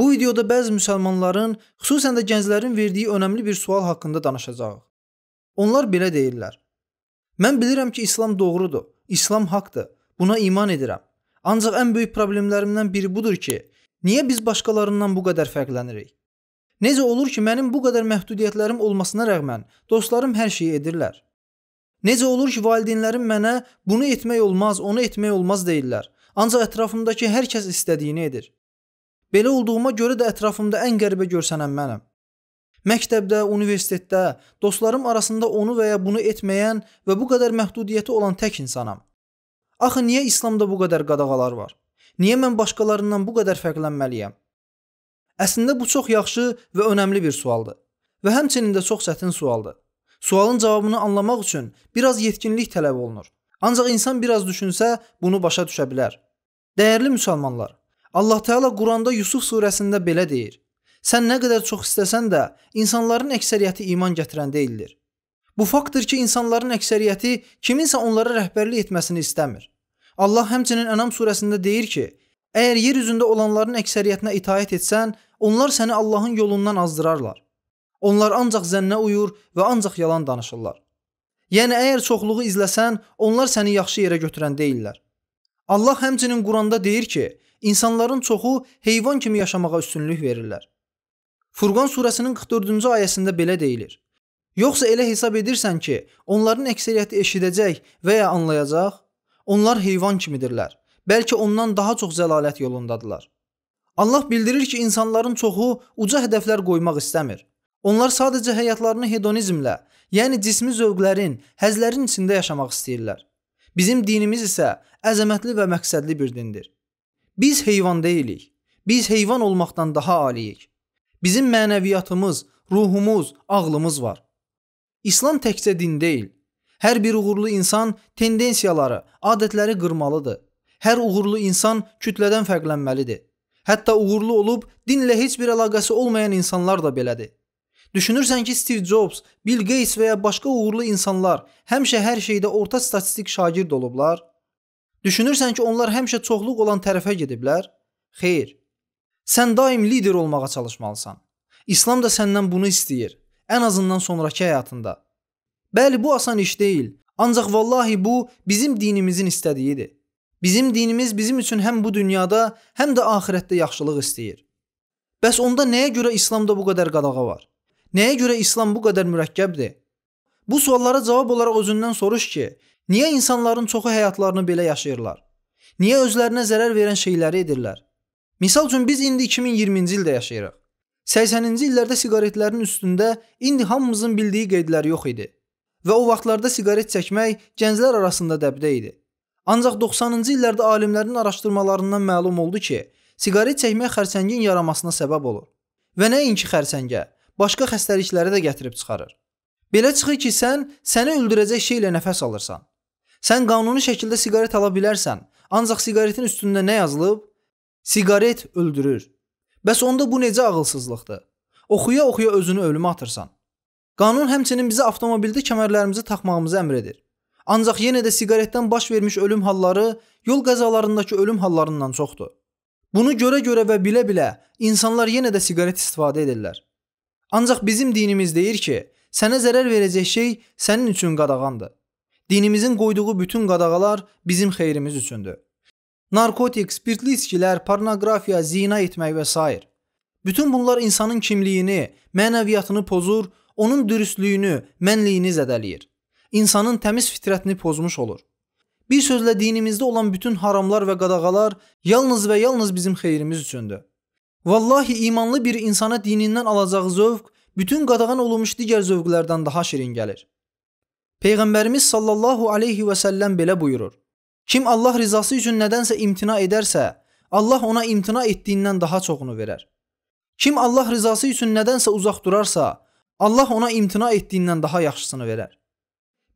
Bu videoda bəzi müsəlmanların, xüsusən də gənclərin verdiyi önəmli bir sual haqqında danışacağıq. Onlar belə deyirlər: Mən bilirəm ki, İslam doğrudur, İslam haqqdır. Buna iman edirəm. Ancaq ən böyük problemlərimdən biri budur ki, niyə biz başqalarından bu qədər fərqlənirik? Necə olur ki, mənim bu qədər məhdudiyyətlərim olmasına rəğmən dostlarım hər şeyi edirlər? Necə olur ki, valideynlərim mənə bunu etmək olmaz, onu etmək olmaz deyirlər, ancaq ətrafımdakı hər kəs istədiyini edir? Belə olduğuma görə də ətrafımda ən qəribə görsənən mənəm. Məktəbdə, universitetdə dostlarım arasında onu və ya bunu etməyən və bu qədər məhdudiyyəti olan tək insanam. Axı niyə İslamda bu qədər qadağalar var? Niyə mən başqalarından bu qədər fərqlənməliyəm? Əslində bu çox yaxşı və önəmli bir sualdır və həmçinin də çox çətin sualdır. Sualın cavabını anlamaq üçün biraz yetkinlik tələb olunur. Ancaq insan biraz düşünsə bunu başa düşə bilər. Dəyərli müsəlmanlar, Allah Teala Quranda Yusuf surəsində belə deyir: Sən nə qədər çox istəsən də, insanların əksəriyyəti iman gətirən deyildir. Bu faktdır ki, insanların əksəriyyəti kiminsə onlara rəhbərlik etməsini istəmir. Allah həmçinin Ənam surəsində deyir ki, əgər yer üzündə olanların əksəriyyətinə itaat etsən, onlar səni Allahın yolundan azdırarlar. Onlar ancaq zənnə uyur və ancaq yalan danışırlar. Yəni əgər çoxluğu izləsən, onlar səni yaxşı yerə götürən deyillər. Allah həmçinin Quranda deyir ki, insanların çoxu heyvan kimi yaşamağa üstünlük verirlər. Furqan surəsinin 44-cü ayəsində belə deyilir: Yoxsa elə hesab edirsən ki, onların əksəriyyəti eşidəcək və ya anlayacaq? Onlar heyvan kimidirlər. Bəlkə ondan daha çox zəlalət yolundadılar. Allah bildirir ki, insanların çoxu uca hədəflər qoymaq istəmir. Onlar sadəcə həyatlarını hedonizmlə, yəni cismi zövqlərin, həzlərin içində yaşamaq istəyirlər. Bizim dinimiz isə əzəmətli və məqsədli bir dindir. Biz heyvan deyilik. Biz heyvan olmaqdan daha aliyik. Bizim mənəviyyatımız, ruhumuz, ağlımız var. İslam təkcə din deyil. Hər bir uğurlu insan tendensiyaları, adətləri qırmalıdır. Hər uğurlu insan kütlədən fərqlənməlidir. Hətta uğurlu olub dinlə heç bir əlaqəsi olmayan insanlar da belədir. Düşünürsən ki, Steve Jobs, Bill Gates və ya başqa uğurlu insanlar həmişə hər şeydə orta statistik şagird olublar? Düşünürsən ki, onlar həmişə çoxluq olan tərəfə gediblər? Xeyr. Sən daim lider olmağa çalışmalısan. İslam da səndən bunu istəyir, ən azından sonrakı həyatında. Bəli, bu asan iş deyil, ancaq vallahi bu bizim dinimizin istədiyidir. Bizim dinimiz bizim üçün həm bu dünyada, həm də axirətdə yaxşılıq istəyir. Bəs onda nəyə görə İslamda bu qədər qadağa var? Nəyə görə İslam bu qədər mürəkkəbdir? Bu suallara cavab olaraq özündən soruş ki, Niyə insanların çoxu həyatlarını belə yaşayırlar? Niyə özlərinə zərər verən şeyləri edirlər? Misal üçün biz indi 2020-ci ildə yaşayırıq. 80-ci illərdə siqaretlərin üstündə indi hamımızın bildiyi qeydlər yox idi və o vaxtlarda siqaret çəkmək gənclər arasında dəbdə idi. Ancaq 90-cı illərdə alimlərin araşdırmalarından məlum oldu ki, siqaret çəkmək xərçəngin yaramasına səbəb olur. Və nəinki xərçəngə, başqa xəstəlikləri də gətirib çıxarır. Belə çıxır ki, sən səni öldürəcək şeylə nəfəs alırsan. Sən qanuni şəkildə siqaret ala bilərsən, ancaq siqaretin üstündə nə yazılıb? Siqaret öldürür. Bəs onda bu necə ağılsızlıqdır? Oxuya-oxuya özünü ölümə atırsan. Qanun həmçinin bizə avtomobildə kəmərlərimizi taxmağımızı əmr edir. Ancaq yenə də siqaretdən baş vermiş ölüm halları yol qəzalarındakı ölüm hallarından çoxdur. Bunu görə-görə və bilə-bilə insanlar yenə də siqaret istifadə edirlər. Ancaq bizim dinimiz deyir ki, sənə zərər verəcək şey sənin üçün qadağandır. Dinimizin qoyduğu bütün qadağalar bizim xeyrimiz üçündür. Narkotik, spirtli içkilər, pornoqrafiya, zina etmək və s. Bütün bunlar insanın kimliyini, mənəviyyatını pozur, onun dürüstlüyünü, mənliyini zədələyir. İnsanın təmiz fitrətini pozmuş olur. Bir sözlə dinimizdə olan bütün haramlar və qadağalar yalnız və yalnız bizim xeyrimiz üçündür. Vallahi imanlı bir insana dinindən alacağı zövq bütün qadağan olunmuş digər zövqlərdən daha şirin gəlir. Peyğəmbərimiz sallallahu alayhi və səlləm belə buyurur: Kim Allah rizası üçün nədənsə imtina edərsə, Allah ona imtina etdiyindən daha çoxunu verər. Kim Allah rizası üçün nədənsə uzaq durarsa, Allah ona imtina etdiyindən daha yaxşısını verər.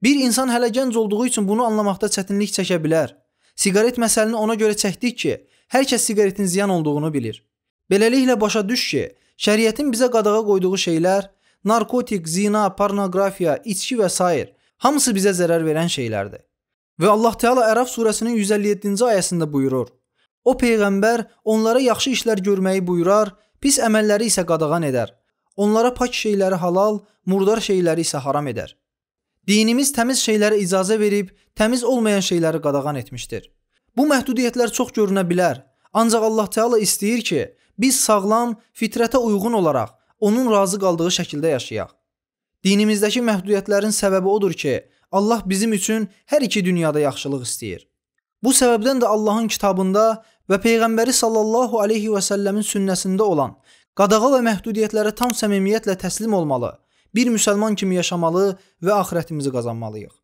Bir insan hələ gənc olduğu üçün bunu anlamaqda çətinlik çəkə bilər. Siqaret məsəlini ona görə çəkdik ki, hər kəs siqaretin ziyan olduğunu bilir. Beləliklə başa düş ki, şəriətin bizə qadağa qoyduğu şeylər narkotik, zina, pornoqrafiya, içki və s. Hamısı bizə zərər verən şeylərdir. Və Allah Teala Əraf surəsinin 157-ci ayəsində buyurur: O peyğəmbər onlara yaxşı işlər görməyi buyurar, pis əməlləri isə qadağan edər. Onlara pak şeyləri halal, murdar şeyləri isə haram edər. Dinimiz təmiz şeylərə icazə verib, təmiz olmayan şeyləri qadağan etmişdir. Bu məhdudiyyətlər çox görünə bilər, ancaq Allah Teala istəyir ki, biz sağlam, fitrətə uyğun olaraq onun razı qaldığı şəkildə yaşayaq. Dinimizdəki məhdudiyyətlərin səbəbi odur ki, Allah bizim üçün hər iki dünyada yaxşılıq istəyir. Bu səbəbdən də Allahın kitabında və peyğəmbəri sallallahu alayhi və səlləmin sünnəsində olan qadağa və məhdudiyyətlərə tam səmimiyyətlə təslim olmalı, bir müsəlman kimi yaşamalı və axirətimizi qazanmalıyıq.